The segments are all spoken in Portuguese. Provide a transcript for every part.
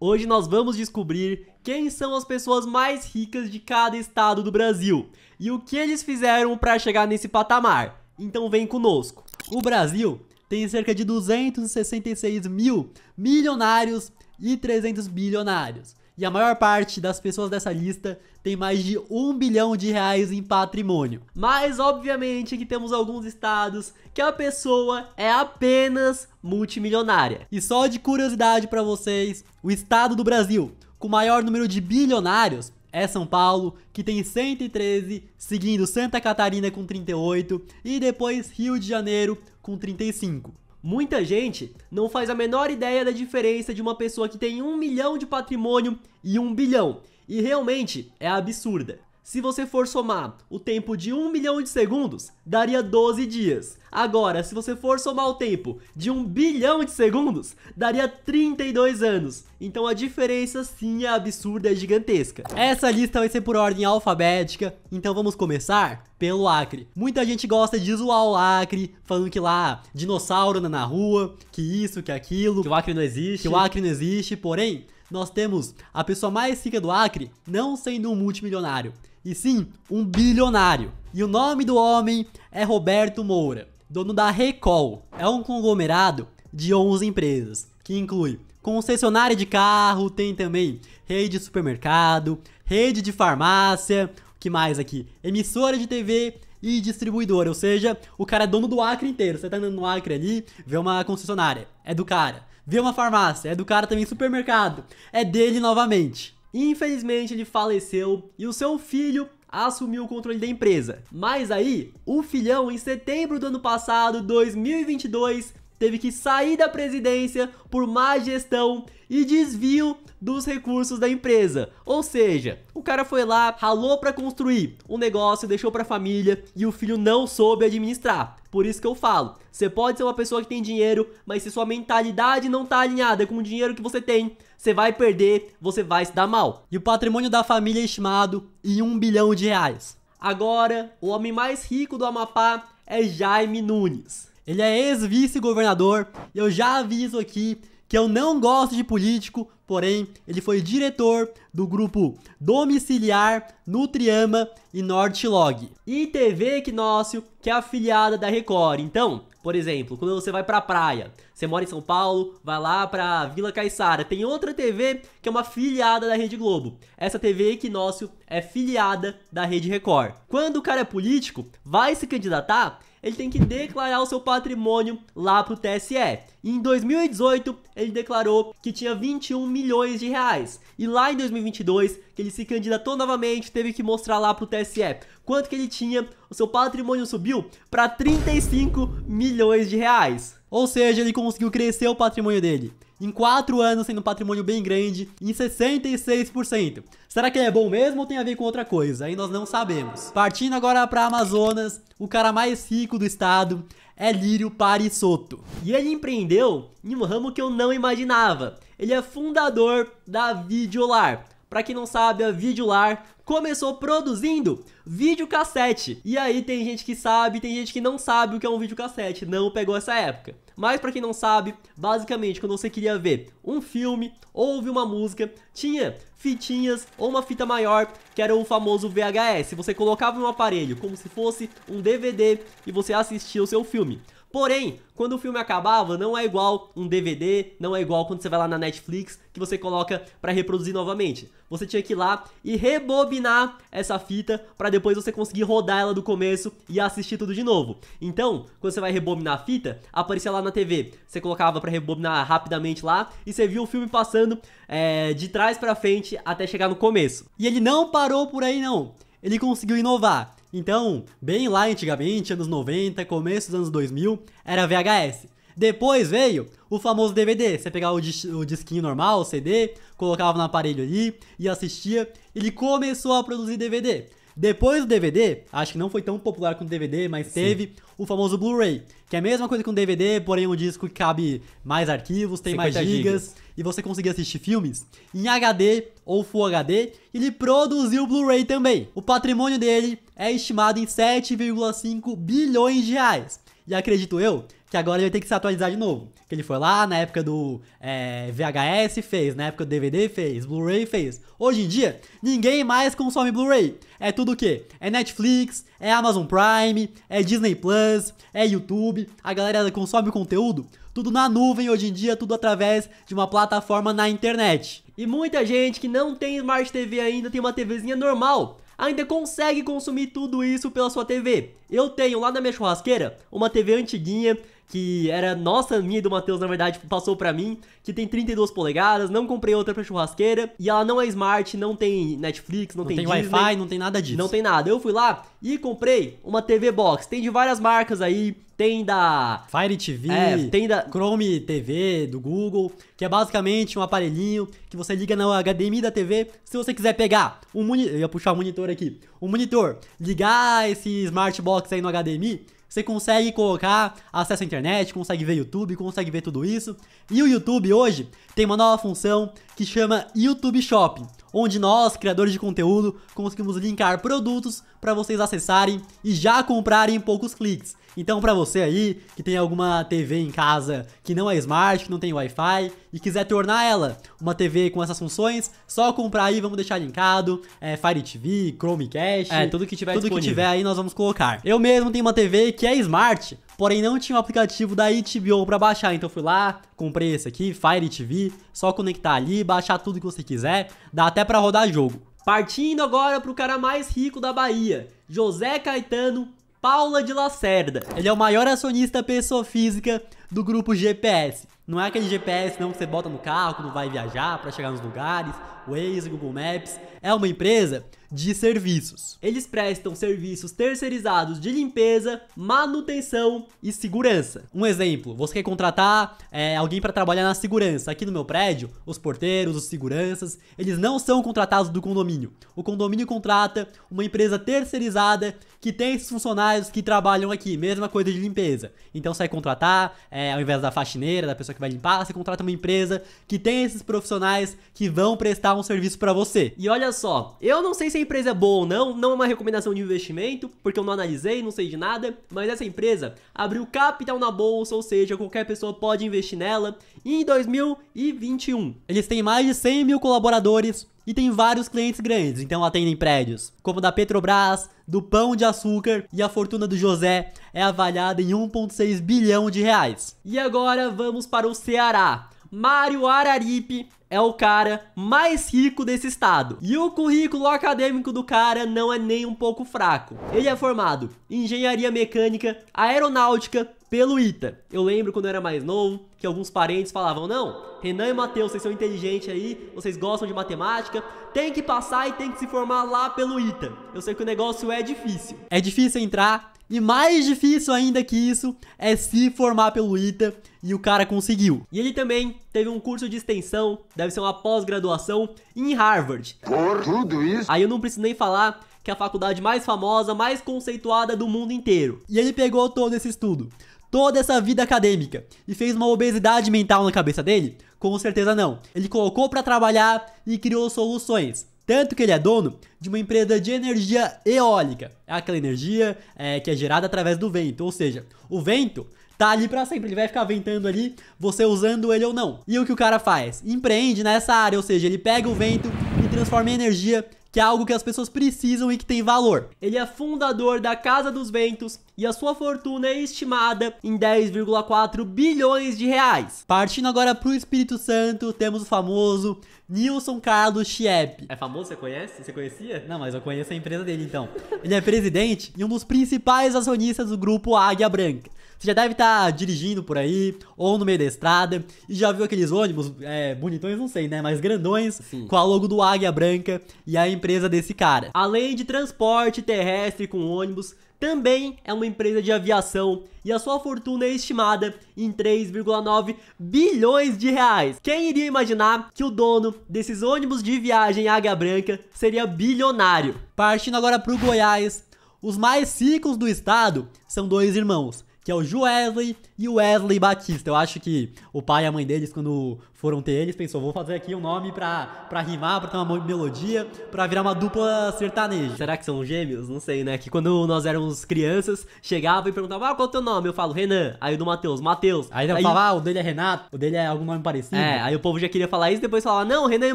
Hoje nós vamos descobrir quem são as pessoas mais ricas de cada estado do Brasil e o que eles fizeram para chegar nesse patamar. Então vem conosco. O Brasil tem cerca de 266 mil milionários e 300 bilionários. E a maior parte das pessoas dessa lista tem mais de um bilhão de reais em patrimônio. Mas, obviamente, que temos alguns estados que a pessoa é apenas multimilionária. E só de curiosidade para vocês, o estado do Brasil com o maior número de bilionários é São Paulo, que tem 113, seguindo Santa Catarina com 38 e depois Rio de Janeiro com 35. Muita gente não faz a menor ideia da diferença de uma pessoa que tem um milhão de patrimônio e um bilhão. E realmente é absurda. Se você for somar o tempo de 1 milhão de segundos, daria 12 dias. Agora, se você for somar o tempo de 1 bilhão de segundos, daria 32 anos. Então a diferença sim é absurda, é gigantesca. Essa lista vai ser por ordem alfabética, então vamos começar pelo Acre. Muita gente gosta de zoar o Acre, falando que lá dinossauro anda na rua, que isso, que aquilo, que o Acre não existe, que o Acre não existe, porém, nós temos a pessoa mais rica do Acre não sendo um multimilionário, e sim um bilionário. E o nome do homem é Roberto Moura, dono da Recall. É um conglomerado de 11 empresas, que inclui concessionária de carro, tem também rede de supermercado, rede de farmácia, o que mais aqui? Emissora de TV e distribuidora, ou seja, o cara é dono do Acre inteiro. Você tá andando no Acre ali, vê uma concessionária, é do cara. Vê uma farmácia, é do cara também supermercado, é dele novamente infelizmente ele faleceu e o seu filho assumiu o controle da empresa. Mas aí, o filhão em setembro do ano passado, 2022, teve que sair da presidência por má gestão e desvio dos recursos da empresa. Ou seja, o cara foi lá, ralou para construir um negócio, deixou para a família e o filho não soube administrar. Por isso que eu falo, você pode ser uma pessoa que tem dinheiro, mas se sua mentalidade não tá alinhada com o dinheiro que você tem, você vai perder, você vai se dar mal. E o patrimônio da família é estimado em um bilhão de reais. Agora, o homem mais rico do Amapá é Jaime Nunes. Ele é ex-vice-governador. Eu já aviso aqui que eu não gosto de político, porém ele foi diretor do grupo Domiciliar, Nutriama e Nortlog. E TV Equinócio, que é afiliada da Record. Então, por exemplo, quando você vai pra praia, você mora em São Paulo, vai lá pra Vila Caiçara, tem outra TV que é uma filiada da Rede Globo. Essa TV Equinócio é filiada da Rede Record. Quando o cara é político, vai se candidatar, ele tem que declarar o seu patrimônio lá para o TSE. E em 2018, ele declarou que tinha 21 milhões de reais. E lá em 2022, que ele se candidatou novamente, teve que mostrar lá para o TSE quanto que ele tinha. O seu patrimônio subiu para 35 milhões de reais. Ou seja, ele conseguiu crescer o patrimônio dele em 4 anos sendo um patrimônio bem grande, em 66%. Será que ele é bom mesmo ou tem a ver com outra coisa? Aí nós não sabemos. Partindo agora para Amazonas, o cara mais rico do estado é Lírio Parisotto. E ele empreendeu em um ramo que eu não imaginava. Ele é fundador da Videolar para quem não sabe, a Videolar começou produzindo videocassete. E aí tem gente que sabe, tem gente que não sabe o que é um videocassete, não pegou essa época. Mas para quem não sabe, basicamente quando você queria ver um filme ou ouvir uma música, tinha fitinhas ou uma fita maior, que era o famoso VHS. Você colocava no aparelho como se fosse um DVD e você assistia o seu filme. Porém, quando o filme acabava, não é igual um DVD, não é igual quando você vai lá na Netflix que você coloca para reproduzir novamente. Você tinha que ir lá e rebobinar essa fita para depois você conseguir rodar ela do começo e assistir tudo de novo. Então, quando você vai rebobinar a fita, aparecia lá na TV. Você colocava para rebobinar rapidamente lá e você viu o filme passando é, de trás para frente até chegar no começo. E ele não parou por aí não. Ele conseguiu inovar. Então, bem lá antigamente, anos 90, começo dos anos 2000, era VHS. Depois veio o famoso DVD. Você pegava o, dis o disquinho normal, o CD, colocava no aparelho ali e assistia. Ele começou a produzir DVD. Depois do DVD, acho que não foi tão popular como o DVD, mas Sim. teve o famoso Blu-ray, que é a mesma coisa com um DVD, porém um disco que cabe mais arquivos, tem mais gigas, gigas, e você conseguia assistir filmes em HD ou Full HD. Ele produziu o Blu-ray também. O patrimônio dele é estimado em 7,5 bilhões de reais. E acredito eu que agora ele vai ter que se atualizar de novo. Que ele foi lá na época do é, VHS, fez, na época do DVD, fez, Blu-ray, fez. Hoje em dia, ninguém mais consome Blu-ray. É tudo o quê? É Netflix, é Amazon Prime, é Disney Plus, é YouTube. A galera consome conteúdo tudo na nuvem hoje em dia, tudo através de uma plataforma na internet. E muita gente que não tem Smart TV ainda tem uma TVzinha normal, ainda consegue consumir tudo isso pela sua TV. Eu tenho lá na minha churrasqueira uma TV antiguinha que era nossa, minha e do Matheus, na verdade, passou para mim, que tem 32 polegadas, não comprei outra pra churrasqueira, e ela não é smart, não tem Netflix, não, não tem, tem Wi-Fi, não tem nada disso. Não tem nada. Eu fui lá e comprei uma TV Box, tem de várias marcas aí, tem da Fire TV, é, tem da Chrome TV do Google, que é basicamente um aparelhinho que você liga na HDMI da TV. Se você quiser pegar um monitor, eu ia puxar o monitor aqui, um monitor, ligar esse smart box aí no HDMI você consegue colocar acesso à internet, consegue ver YouTube, consegue ver tudo isso. E o YouTube hoje tem uma nova função que chama YouTube Shopping, onde nós, criadores de conteúdo, conseguimos linkar produtos para vocês acessarem e já comprarem em poucos cliques. Então, para você aí que tem alguma TV em casa que não é smart, que não tem Wi-Fi e quiser tornar ela uma TV com essas funções, só comprar aí, vamos deixar linkado, é, Fire TV, Chromecast, é, tudo que tiver tudo disponível. que tiver aí nós vamos colocar. Eu mesmo tenho uma TV que é smart, porém não tinha o um aplicativo da HBO para baixar, então fui lá, comprei esse aqui, Fire TV, só conectar ali, baixar tudo que você quiser, dá até para rodar jogo. Partindo agora pro cara mais rico da Bahia, José Caetano Paula de Lacerda. Ele é o maior acionista pessoa física do grupo GPS. Não é aquele GPS não que você bota no carro quando vai viajar para chegar nos lugares, Waze, Google Maps. É uma empresa de serviços. Eles prestam serviços terceirizados de limpeza, manutenção e segurança. Um exemplo, você quer contratar é, alguém para trabalhar na segurança. Aqui no meu prédio, os porteiros, os seguranças, eles não são contratados do condomínio. O condomínio contrata uma empresa terceirizada que tem esses funcionários que trabalham aqui, mesma coisa de limpeza. Então você vai contratar, é, ao invés da faxineira, da pessoa que vai limpar, você contrata uma empresa que tem esses profissionais que vão prestar um serviço para você. E olha só, eu não sei se é empresa é boa ou não, não é uma recomendação de investimento, porque eu não analisei, não sei de nada, mas essa empresa abriu capital na bolsa, ou seja, qualquer pessoa pode investir nela, em 2021. Eles têm mais de 100 mil colaboradores, e tem vários clientes grandes, então atendem prédios, como da Petrobras, do Pão de Açúcar e a fortuna do José é avaliada em 1,6 bilhão de reais. E agora vamos para o Ceará. Mário Araripe é o cara mais rico desse estado. E o currículo acadêmico do cara não é nem um pouco fraco. Ele é formado em engenharia mecânica, aeronáutica, pelo ITA. Eu lembro quando eu era mais novo que alguns parentes falavam: não, Renan e Matheus, vocês são inteligentes aí, vocês gostam de matemática, tem que passar e tem que se formar lá pelo ITA. Eu sei que o negócio é difícil. É difícil entrar, e mais difícil ainda que isso é se formar pelo ITA, e o cara conseguiu. E ele também teve um curso de extensão, deve ser uma pós-graduação, em Harvard. Por tudo isso. Aí eu não preciso nem falar que é a faculdade mais famosa, mais conceituada do mundo inteiro. E ele pegou todo esse estudo toda essa vida acadêmica e fez uma obesidade mental na cabeça dele? Com certeza não. Ele colocou para trabalhar e criou soluções. Tanto que ele é dono de uma empresa de energia eólica. É aquela energia é, que é gerada através do vento. Ou seja, o vento tá ali para sempre. Ele vai ficar ventando ali, você usando ele ou não. E o que o cara faz? Empreende nessa área, ou seja, ele pega o vento e transforma em energia que é algo que as pessoas precisam e que tem valor. Ele é fundador da Casa dos Ventos e a sua fortuna é estimada em 10,4 bilhões de reais. Partindo agora para o Espírito Santo, temos o famoso Nilson Carlos Chiep. É famoso, você conhece? Você conhecia? Não, mas eu conheço a empresa dele então. Ele é presidente e um dos principais acionistas do grupo Águia Branca. Você já deve estar tá dirigindo por aí, ou no meio da estrada, e já viu aqueles ônibus, é, bonitões não sei, né? Mas grandões, Sim. com a logo do Águia Branca e a empresa desse cara. Além de transporte terrestre com ônibus, também é uma empresa de aviação e a sua fortuna é estimada em 3,9 bilhões de reais. Quem iria imaginar que o dono desses ônibus de viagem Águia Branca seria bilionário? Partindo agora para o Goiás, os mais ricos do estado são dois irmãos, que é o Joesley e o Wesley Batista. Eu acho que o pai e a mãe deles, quando foram ter eles, pensou, vou fazer aqui um nome pra, pra rimar, pra ter uma melodia, pra virar uma dupla sertaneja. Será que são gêmeos? Não sei, né? Que quando nós éramos crianças, chegava e perguntava, ah, qual é o teu nome? Eu falo, Renan. Aí o do Matheus, Matheus. Aí eu falava, ah, o dele é Renato, o dele é algum nome parecido. É, aí o povo já queria falar isso, depois falava, não, Renan e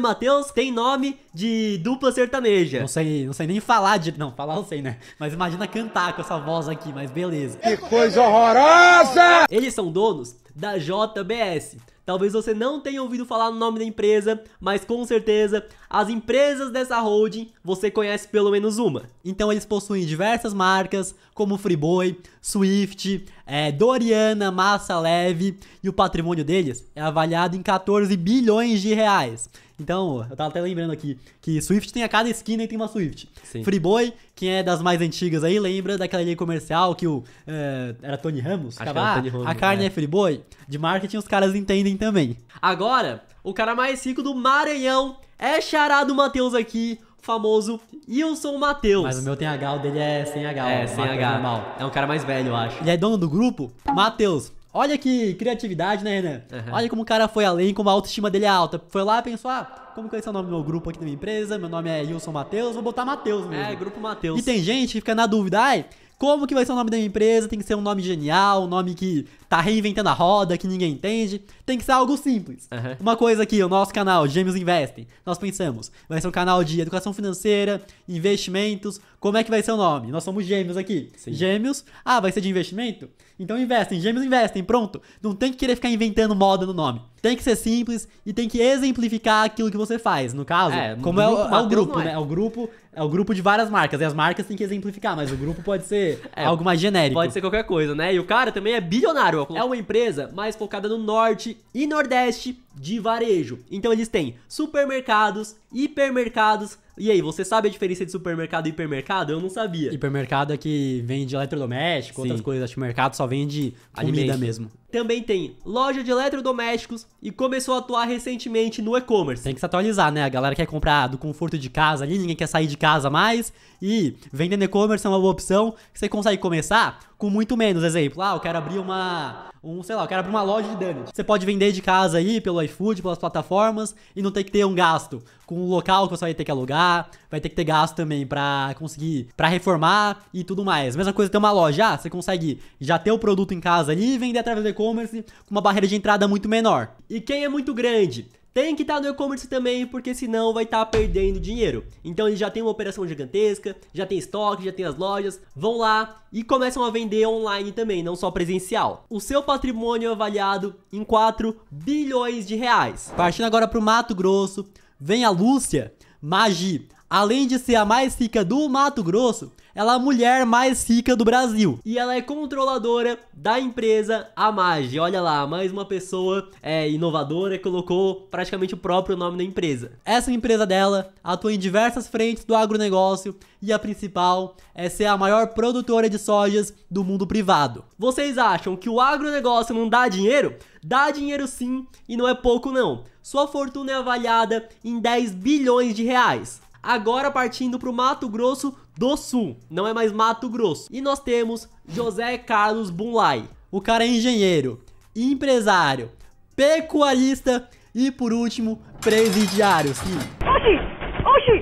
Matheus tem nome de dupla sertaneja. Não sei, não sei nem falar de... Não, falar eu sei, né? Mas imagina cantar com essa voz aqui, mas beleza. Que coisa horrorosa horrorosa! Eles são donos da JBS. Talvez você não tenha ouvido falar no nome da empresa, mas com certeza as empresas dessa holding você conhece pelo menos uma. Então eles possuem diversas marcas como Freeboy, Swift, é, Doriana, Massa Leve e o patrimônio deles é avaliado em 14 bilhões de reais. Então, eu tava até lembrando aqui que Swift tem a cada esquina e tem uma Swift. Sim. Friboi, quem é das mais antigas aí, lembra daquela lei comercial que o. É, era Tony Ramos? Ficava, era Tony Ramos, ah, a carne é, é Friboi? de marketing os caras entendem também. Agora, o cara mais rico do Maranhão é charado Matheus aqui, famoso Wilson Matheus. Mas o meu tem H, o dele é sem H. É, sem H. Normal. É um cara mais velho, eu acho. Ele é dono do grupo Matheus. Olha que criatividade, né, Renan? Uhum. Olha como o cara foi além, como a autoestima dele é alta. Foi lá e pensou, ah, como que vai é ser o nome do meu grupo aqui da minha empresa? Meu nome é Wilson Matheus, vou botar Matheus mesmo. É, grupo Matheus. E tem gente que fica na dúvida, ai, como que vai ser o nome da minha empresa? Tem que ser um nome genial, um nome que tá reinventando a roda, que ninguém entende. Tem que ser algo simples. Uhum. Uma coisa aqui, o nosso canal, Gêmeos Investem, nós pensamos, vai ser um canal de educação financeira, investimentos, como é que vai ser o nome? Nós somos gêmeos aqui. Sim. Gêmeos. Ah, vai ser de investimento? Então investem. Gêmeos investem. Pronto. Não tem que querer ficar inventando moda no nome. Tem que ser simples e tem que exemplificar aquilo que você faz. No caso, é, como é o, é o grupo, é. né? É o grupo, é o grupo de várias marcas. E as marcas têm que exemplificar, mas o grupo pode ser é, algo mais genérico. Pode ser qualquer coisa, né? E o cara também é bilionário. É uma empresa mais focada no norte e nordeste de varejo. Então eles têm supermercados, hipermercados. E aí, você sabe a diferença de supermercado e hipermercado? Eu não sabia. Hipermercado é que vende eletrodoméstico, Sim. outras coisas. Acho que o mercado só vende comida Alimento. mesmo também tem loja de eletrodomésticos e começou a atuar recentemente no e-commerce. Tem que se atualizar, né? A galera quer comprar do conforto de casa ali, ninguém quer sair de casa mais. E vendendo e-commerce é uma boa opção que você consegue começar com muito menos. Exemplo, ah, eu quero abrir uma. Um, sei lá, eu quero abrir uma loja de donuts. Você pode vender de casa aí pelo iFood, pelas plataformas e não tem que ter um gasto com o local que você vai ter que alugar, vai ter que ter gasto também para conseguir, para reformar e tudo mais. Mesma coisa ter uma loja, ah, você consegue já ter o produto em casa ali e vender através do e e-commerce com uma barreira de entrada muito menor. E quem é muito grande? tem que estar tá no e-commerce também, porque senão vai estar tá perdendo dinheiro. Então eles já tem uma operação gigantesca, já tem estoque, já tem as lojas, vão lá e começam a vender online também, não só presencial. O seu patrimônio é avaliado em 4 bilhões de reais. Partindo agora para o Mato Grosso, vem a Lúcia Magi, Além de ser a mais rica do Mato Grosso, ela é a mulher mais rica do Brasil. E ela é controladora da empresa Amage. Olha lá, mais uma pessoa é, inovadora e colocou praticamente o próprio nome da empresa. Essa empresa dela atua em diversas frentes do agronegócio e a principal é ser a maior produtora de sojas do mundo privado. Vocês acham que o agronegócio não dá dinheiro? Dá dinheiro sim e não é pouco não. Sua fortuna é avaliada em 10 bilhões de reais. Agora partindo para o Mato Grosso do Sul, não é mais Mato Grosso. E nós temos José Carlos Bunlai. O cara é engenheiro, empresário, pecuarista e por último, presidiário, sim.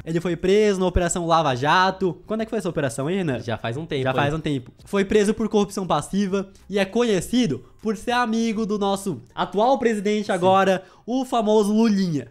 Ele foi preso na Operação Lava Jato. Quando é que foi essa operação, hein, Renan? Já faz um tempo. Já faz hein? um tempo. Foi preso por corrupção passiva e é conhecido por ser amigo do nosso atual presidente agora, Sim. o famoso Lulinha.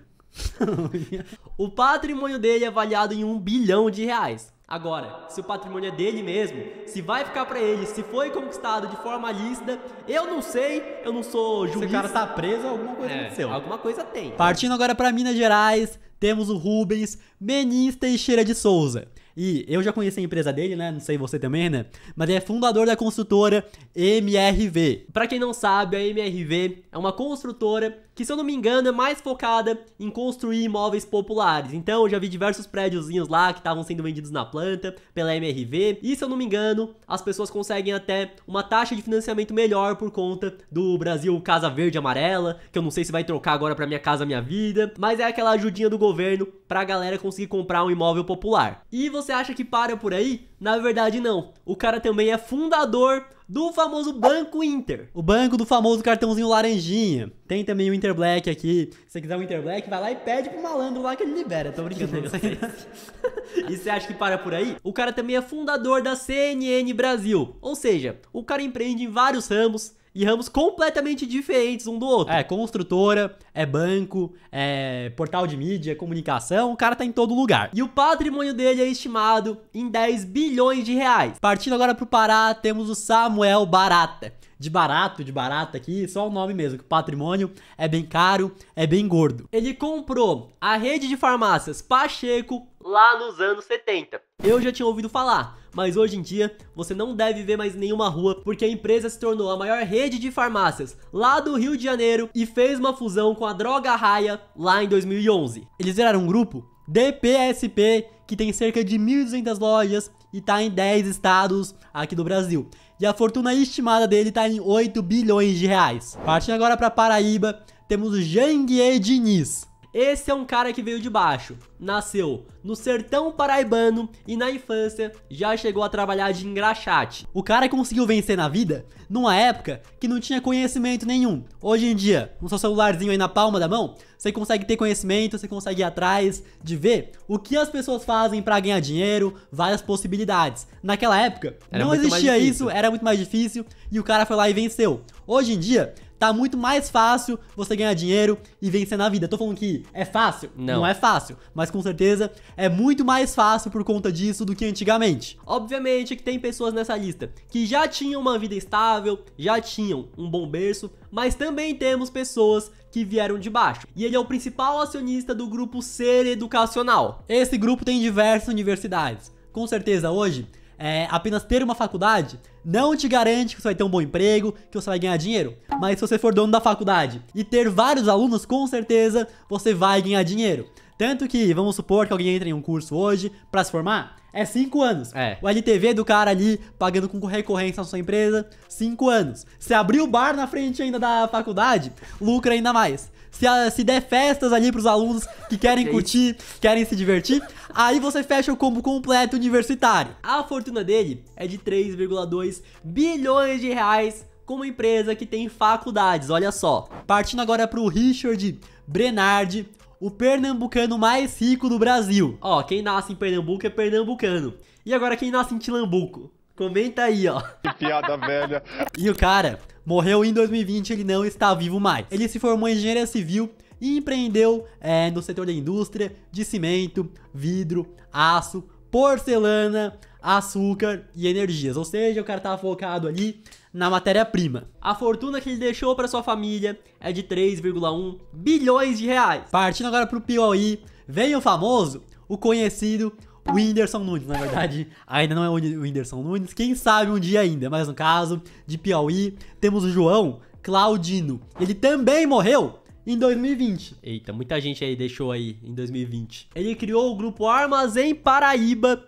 o patrimônio dele é avaliado em um bilhão de reais. Agora, se o patrimônio é dele mesmo, se vai ficar para ele, se foi conquistado de forma lícita, eu não sei, eu não sou juiz. Esse cara tá preso, alguma coisa é, aconteceu. Alguma coisa tem. Partindo agora para Minas Gerais, temos o Rubens Menis Teixeira de Souza. E eu já conheci a empresa dele, né? Não sei você também, né? Mas ele é fundador da construtora MRV. Para quem não sabe, a MRV é uma construtora que, se eu não me engano, é mais focada em construir imóveis populares. Então, eu já vi diversos prédiozinhos lá que estavam sendo vendidos na planta pela MRV. E, se eu não me engano, as pessoas conseguem até uma taxa de financiamento melhor por conta do Brasil Casa Verde Amarela, que eu não sei se vai trocar agora para Minha Casa Minha Vida, mas é aquela ajudinha do governo para a galera conseguir comprar um imóvel popular. E você você acha que para por aí, na verdade não. O cara também é fundador do famoso Banco Inter. O banco do famoso cartãozinho laranjinha. Tem também o Inter Black aqui. Se você quiser o Black, vai lá e pede pro malandro lá que ele libera. Tô brincando com e você acha que para por aí? O cara também é fundador da CNN Brasil. Ou seja, o cara empreende em vários ramos e ramos completamente diferentes um do outro. É construtora, é banco, é portal de mídia, comunicação, o cara tá em todo lugar. E o patrimônio dele é estimado em 10 bilhões de reais. Partindo agora pro Pará, temos o Samuel Barata de barato, de barata aqui, só o nome mesmo, que o patrimônio é bem caro, é bem gordo. Ele comprou a rede de farmácias Pacheco lá nos anos 70. Eu já tinha ouvido falar, mas hoje em dia você não deve ver mais nenhuma rua, porque a empresa se tornou a maior rede de farmácias lá do Rio de Janeiro e fez uma fusão com a Droga Raia lá em 2011. Eles viraram um grupo DPSP, que tem cerca de 1.200 lojas e está em 10 estados aqui do Brasil. E a fortuna estimada dele está em 8 bilhões de reais. Partindo agora para Paraíba, temos o Jangue Diniz. Esse é um cara que veio de baixo, nasceu no sertão paraibano e na infância já chegou a trabalhar de engraxate. O cara conseguiu vencer na vida numa época que não tinha conhecimento nenhum. Hoje em dia, com seu celularzinho aí na palma da mão, você consegue ter conhecimento, você consegue ir atrás de ver o que as pessoas fazem para ganhar dinheiro, várias possibilidades. Naquela época, era não existia isso, era muito mais difícil e o cara foi lá e venceu. Hoje em dia, tá muito mais fácil você ganhar dinheiro e vencer na vida. tô falando que é fácil? Não. não é fácil, mas com certeza é muito mais fácil por conta disso do que antigamente. Obviamente que tem pessoas nessa lista que já tinham uma vida estável, já tinham um bom berço, mas também temos pessoas que vieram de baixo. E ele é o principal acionista do grupo Ser Educacional. Esse grupo tem diversas universidades. Com certeza hoje é, apenas ter uma faculdade não te garante que você vai ter um bom emprego, que você vai ganhar dinheiro. Mas se você for dono da faculdade e ter vários alunos, com certeza você vai ganhar dinheiro. Tanto que, vamos supor que alguém entre em um curso hoje para se formar, é 5 anos. É. O LTV do cara ali, pagando com recorrência na sua empresa, 5 anos. Se abrir o bar na frente ainda da faculdade, lucra ainda mais se, se der festas ali pros alunos que querem que é curtir, isso? querem se divertir. Aí você fecha o combo completo universitário. A fortuna dele é de 3,2 bilhões de reais com uma empresa que tem faculdades, olha só. Partindo agora para o Richard Brenard, o pernambucano mais rico do Brasil. Ó, quem nasce em Pernambuco é pernambucano. E agora quem nasce em Tilambuco? Comenta aí, ó. Que piada velha. E o cara morreu em 2020, ele não está vivo mais. Ele se formou em engenharia civil e empreendeu é, no setor da indústria de cimento, vidro, aço, porcelana, açúcar e energias. Ou seja, o cara estava focado ali na matéria-prima. A fortuna que ele deixou para sua família é de 3,1 bilhões de reais. Partindo agora para o Piauí, vem o famoso, o conhecido o Whindersson Nunes, na verdade, ainda não é o Whindersson Nunes, quem sabe um dia ainda, mas no caso de Piauí, temos o João Claudino. Ele também morreu em 2020. Eita, muita gente aí deixou aí em 2020. Ele criou o grupo Armazém Paraíba.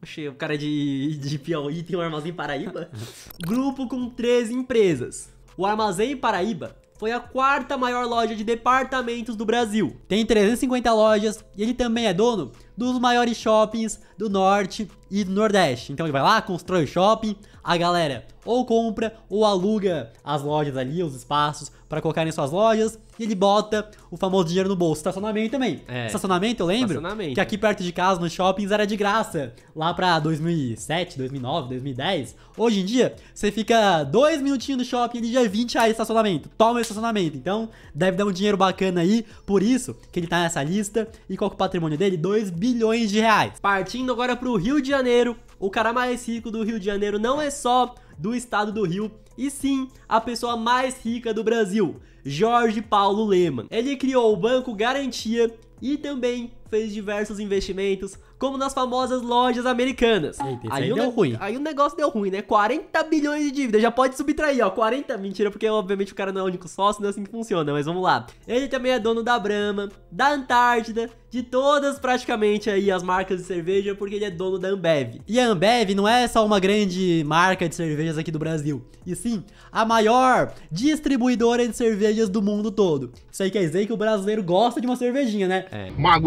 Achei o cara de, de Piauí tem um Armazém Paraíba? grupo com três empresas. O Armazém Paraíba foi a quarta maior loja de departamentos do Brasil. Tem 350 lojas e ele também é dono dos maiores shoppings do norte e do nordeste. Então ele vai lá, constrói o shopping, a galera ou compra ou aluga as lojas ali, os espaços para colocar em suas lojas e ele bota o famoso dinheiro no bolso. Estacionamento também. É. Estacionamento, eu lembro Estacionamento. que aqui perto de casa, nos shoppings, era de graça. Lá pra 2007, 2009, 2010. Hoje em dia, você fica dois minutinhos no shopping e já é 20 reais estacionamento. Toma o estacionamento. Então, deve dar um dinheiro bacana aí. Por isso que ele tá nessa lista. E qual que é o patrimônio dele? 2 bilhões de reais. Partindo agora para o Rio de Janeiro, o cara mais rico do Rio de Janeiro não é só do estado do Rio, e sim a pessoa mais rica do Brasil, Jorge Paulo Lehmann. Ele criou o Banco Garantia e também fez diversos investimentos como nas famosas lojas americanas. Eita, aí, aí, deu ruim. Aí o negócio deu ruim, né? 40 bilhões de dívida, já pode subtrair, ó. 40, mentira, porque obviamente o cara não é o único sócio, não é assim que funciona, mas vamos lá. Ele também é dono da Brahma, da Antártida, de todas praticamente aí as marcas de cerveja, porque ele é dono da Ambev. E a Ambev não é só uma grande marca de cervejas aqui do Brasil, e sim a maior distribuidora de cervejas do mundo todo. Isso aí quer dizer que o brasileiro gosta de uma cervejinha, né? É. Uma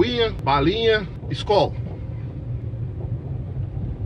balinha, Skol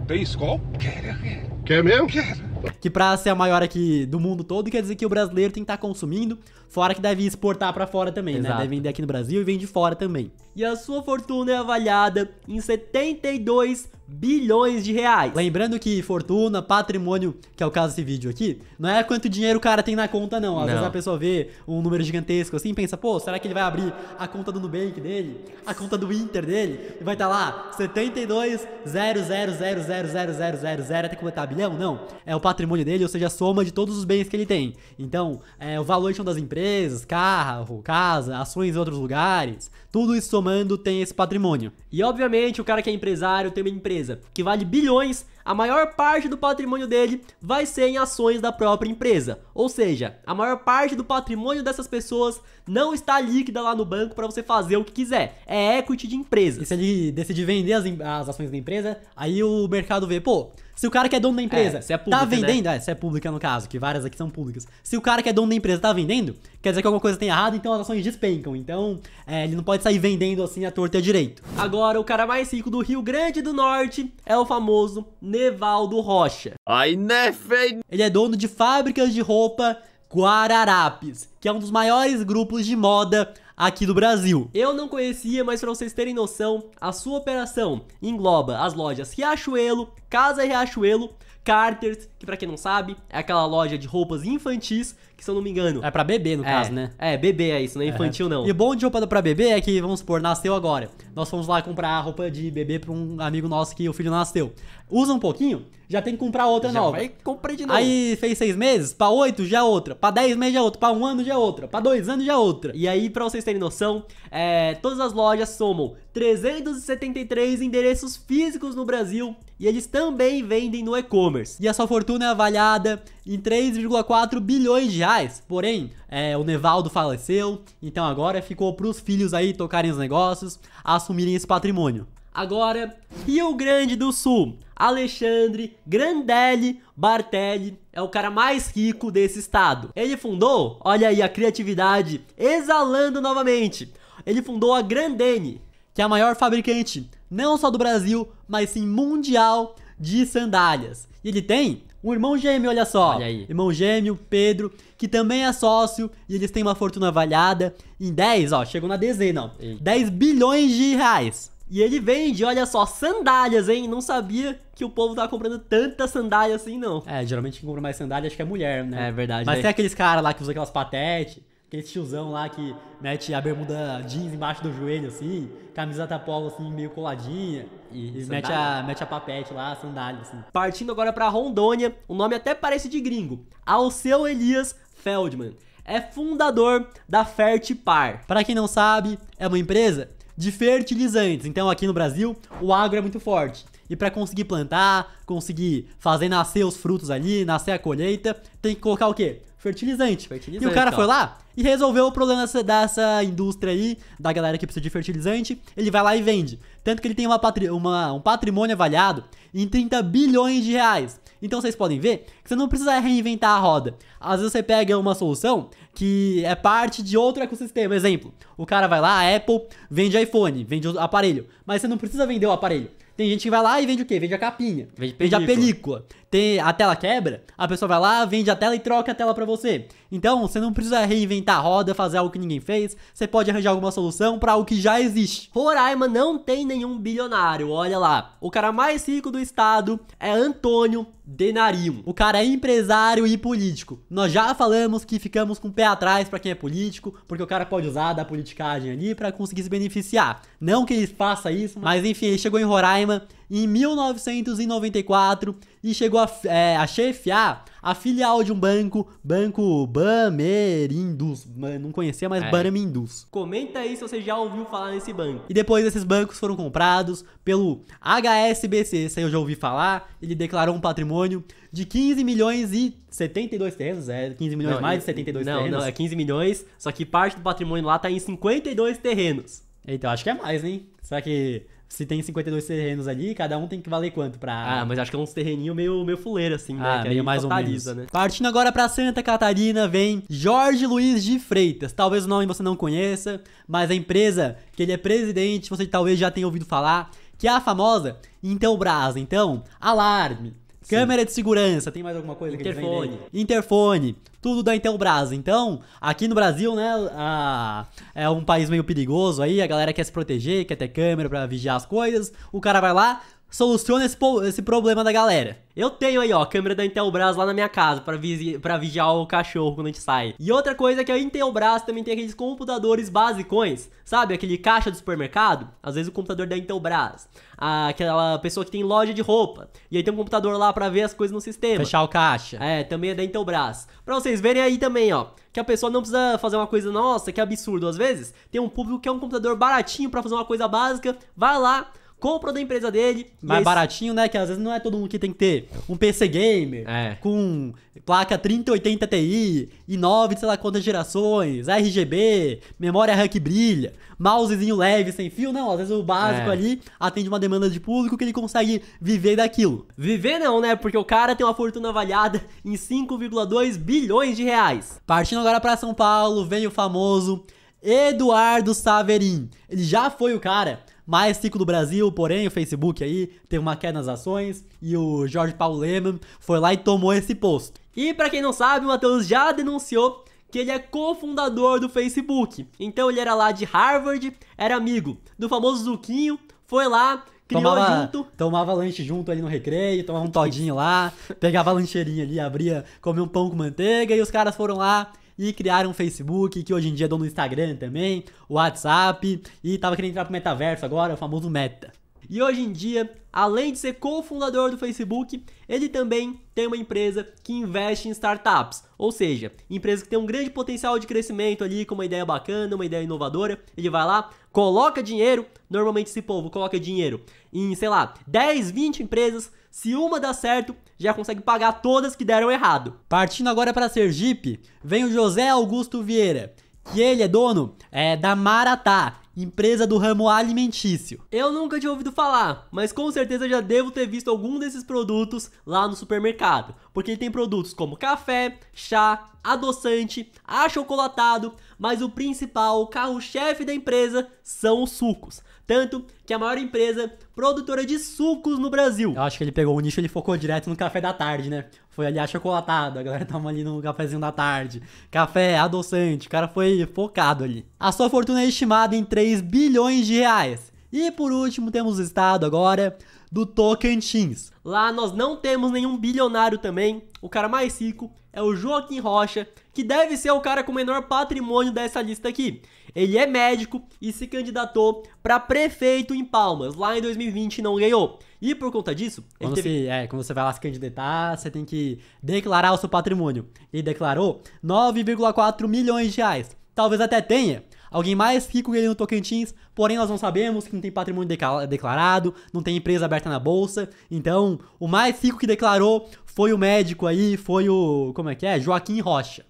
tem escola? Quero, Quer mesmo? Quero. Que pra ser a maior aqui do mundo todo, quer dizer que o brasileiro tem que estar tá consumindo, fora que deve exportar para fora também, né? Exato. né? Deve vender aqui no Brasil e vende fora também. E a sua fortuna é avaliada em 72 bilhões de reais. Lembrando que fortuna, patrimônio, que é o caso desse vídeo aqui, não é quanto dinheiro o cara tem na conta, não. Às não. vezes a pessoa vê um número gigantesco assim e pensa, pô, será que ele vai abrir a conta do Nubank dele? A conta do Inter dele? E vai estar tá lá 72 0000000 até completar bilhão? Não. É o patrimônio dele, ou seja, a soma de todos os bens que ele tem. Então, é, o valuation das empresas, carro, casa, ações em outros lugares, tudo isso somando tem esse patrimônio. E obviamente o cara que é empresário tem uma empresa que vale bilhões, a maior parte do patrimônio dele vai ser em ações da própria empresa. Ou seja, a maior parte do patrimônio dessas pessoas não está líquida lá no banco para você fazer o que quiser. É equity de empresa. E se ele decidir vender as, as ações da empresa, aí o mercado vê, pô, se o cara que é dono da empresa é, se é tá pública, tá vendendo, né? é, se é pública no caso, que várias aqui são públicas. Se o cara que é dono da empresa tá vendendo, quer dizer que alguma coisa tem errado, então as ações despencam. Então, é, ele não pode sair vendendo assim à torta e à direito. Agora, o cara mais rico do Rio Grande do Norte é o famoso Nevaldo Rocha. Ai, né, feio? Ele é dono de fábricas de roupa Guararapes, que é um dos maiores grupos de moda aqui do Brasil. Eu não conhecia, mas para vocês terem noção, a sua operação engloba as lojas Riachuelo, Casa Riachuelo, Carters, que para quem não sabe, é aquela loja de roupas infantis, que se eu não me engano... É para bebê, no é, caso, né? É, bebê é isso, não é infantil é. não. E bom de roupa para bebê é que, vamos supor, nasceu agora. Nós fomos lá comprar roupa de bebê para um amigo nosso que o filho nasceu usa um pouquinho, já tem que comprar outra já nova. Vai comprei de novo. Aí fez seis meses, para oito já é outra, para dez meses já é outra, para um ano já é outra, para dois anos já outra. E aí, para vocês terem noção, é, todas as lojas somam 373 endereços físicos no Brasil e eles também vendem no e-commerce. E a sua fortuna é avaliada em 3,4 bilhões de reais. Porém, é, o Nevaldo faleceu, então agora ficou para os filhos aí tocarem os negócios, assumirem esse patrimônio. Agora, Rio Grande do Sul. Alexandre Grandelli Bartelli é o cara mais rico desse estado. Ele fundou, olha aí a criatividade exalando novamente. Ele fundou a Grandene, que é a maior fabricante, não só do Brasil, mas sim mundial de sandálias. E ele tem um irmão gêmeo, olha só. Olha aí. Irmão gêmeo, Pedro, que também é sócio e eles têm uma fortuna avaliada em 10, ó, chegou na dezena, ó. 10 bilhões de reais. E ele vende, olha só, sandálias, hein? Não sabia que o povo tava comprando tanta sandália assim, não. É, geralmente quem compra mais sandália acho que é mulher, né? É verdade. Mas é tem aqueles caras lá que usam aquelas patetes, aquele tiozão lá que mete a bermuda jeans embaixo do joelho, assim, camiseta polo, assim, meio coladinha. E, e mete, a, mete a papete lá, a sandália, assim. Partindo agora pra Rondônia, o nome até parece de gringo. Alceu Elias Feldman. É fundador da Fertipar. Para quem não sabe, é uma empresa de fertilizantes. Então aqui no Brasil, o agro é muito forte. E para conseguir plantar, conseguir fazer nascer os frutos ali, nascer a colheita, tem que colocar o quê? Fertilizante. fertilizante. e o cara ó. foi lá e resolveu o problema dessa, dessa, indústria aí, da galera que precisa de fertilizante. Ele vai lá e vende. Tanto que ele tem uma, uma um patrimônio avaliado em 30 bilhões de reais. Então vocês podem ver que você não precisa reinventar a roda. Às vezes você pega uma solução que é parte de outro ecossistema. Exemplo, o cara vai lá, a Apple vende iPhone, vende o aparelho, mas você não precisa vender o aparelho. Tem gente que vai lá e vende o quê? Vende a capinha, vende, vende a película tem a tela quebra, a pessoa vai lá, vende a tela e troca a tela para você. Então, você não precisa reinventar a roda, fazer algo que ninguém fez, você pode arranjar alguma solução para algo que já existe. Roraima não tem nenhum bilionário, olha lá. O cara mais rico do estado é Antônio Denarium. O cara é empresário e político. Nós já falamos que ficamos com o pé atrás para quem é político, porque o cara pode usar da politicagem ali para conseguir se beneficiar. Não que ele faça isso, mas enfim, ele chegou em Roraima em 1994 e chegou a, é, a chefiar a filial de um banco, Banco Bamerindus. Não conhecia, mas é. Bamerindus. Comenta aí se você já ouviu falar nesse banco. E depois esses bancos foram comprados pelo HSBC, isso aí eu já ouvi falar. Ele declarou um patrimônio de 15 milhões e 72 terrenos, é 15 milhões não, mais de 72 não, terrenos. Não, é 15 milhões, só que parte do patrimônio lá tá em 52 terrenos. Então, acho que é mais, hein? Será que se tem 52 terrenos ali, cada um tem que valer quanto pra. Ah, mas acho que é uns terreninho meio, meio fuleiro, assim, né? Ah, que meio mais ou menos. Né? Partindo agora pra Santa Catarina, vem Jorge Luiz de Freitas. Talvez o nome você não conheça, mas a empresa que ele é presidente, você talvez já tenha ouvido falar, que é a famosa Intelbras. Então, alarme! Câmera de segurança, tem mais alguma coisa Interfone. que eles Interfone. Tudo da Intelbras. Então, aqui no Brasil, né, a, é um país meio perigoso aí, a galera quer se proteger, quer ter câmera para vigiar as coisas. O cara vai lá, soluciona esse, esse problema da galera. Eu tenho aí, ó, a câmera da Intelbras lá na minha casa pra, pra vigiar o cachorro quando a gente sai. E outra coisa é que a Intelbras também tem aqueles computadores basicões, sabe? Aquele caixa do supermercado, às vezes o computador da Intelbras, aquela pessoa que tem loja de roupa, e aí tem um computador lá pra ver as coisas no sistema. Fechar o caixa. É, também é da Intelbras. Pra vocês verem aí também, ó, que a pessoa não precisa fazer uma coisa, nossa, que absurdo. Às vezes, tem um público que é um computador baratinho pra fazer uma coisa básica, vai lá, compra da empresa dele. Mais baratinho, né? Que às vezes não é todo mundo que tem que ter um PC gamer é. com placa 3080 Ti, i9, sei lá quantas gerações, RGB, memória RAM que brilha, mousezinho leve, sem fio. Não, às vezes o básico é. ali atende uma demanda de público que ele consegue viver daquilo. Viver não, né? Porque o cara tem uma fortuna avaliada em 5,2 bilhões de reais. Partindo agora para São Paulo, vem o famoso Eduardo Saverin. Ele já foi o cara mais ciclo do Brasil, porém o Facebook aí teve uma queda nas ações e o Jorge Paulo Lehmann foi lá e tomou esse posto. E para quem não sabe, o Matheus já denunciou que ele é cofundador do Facebook. Então ele era lá de Harvard, era amigo do famoso Zuquinho, foi lá, criou tomava, junto. Tomava lanche junto ali no recreio, tomava um todinho lá, pegava a lancheirinha ali, abria, comia um pão com manteiga e os caras foram lá e criaram um Facebook, que hoje em dia é dono do Instagram também, o WhatsApp, e tava querendo entrar pro metaverso agora, o famoso Meta. E hoje em dia, além de ser cofundador do Facebook, ele também tem uma empresa que investe em startups, ou seja, empresa que tem um grande potencial de crescimento ali, com uma ideia bacana, uma ideia inovadora. Ele vai lá, coloca dinheiro, normalmente esse povo coloca dinheiro em, sei lá, 10, 20 empresas, se uma dá certo, já consegue pagar todas que deram errado. Partindo agora para Sergipe, vem o José Augusto Vieira, que ele é dono é, da Maratá, empresa do ramo alimentício. Eu nunca tinha ouvido falar, mas com certeza já devo ter visto algum desses produtos lá no supermercado, porque ele tem produtos como café, chá, adoçante, achocolatado, mas o principal, o carro-chefe da empresa são os sucos. Tanto que é a maior empresa produtora de sucos no Brasil. Eu acho que ele pegou o nicho e ele focou direto no café da tarde, né? Foi ali achocolatado, a galera tava ali no cafezinho da tarde. Café, adoçante, o cara foi focado ali. A sua fortuna é estimada em 3 bilhões de reais. E por último, temos o estado agora do Tocantins. Lá nós não temos nenhum bilionário também. O cara mais rico é o Joaquim Rocha, que deve ser o cara com o menor patrimônio dessa lista aqui. Ele é médico e se candidatou para prefeito em Palmas, lá em 2020 não ganhou. E por conta disso, quando, teve... é, quando você vai lá se candidatar, você tem que declarar o seu patrimônio. E declarou 9,4 milhões de reais. Talvez até tenha, alguém mais rico que ele no Tocantins, porém nós não sabemos que não tem patrimônio declarado, não tem empresa aberta na bolsa. Então, o mais rico que declarou foi o médico aí, foi o. Como é que é? Joaquim Rocha.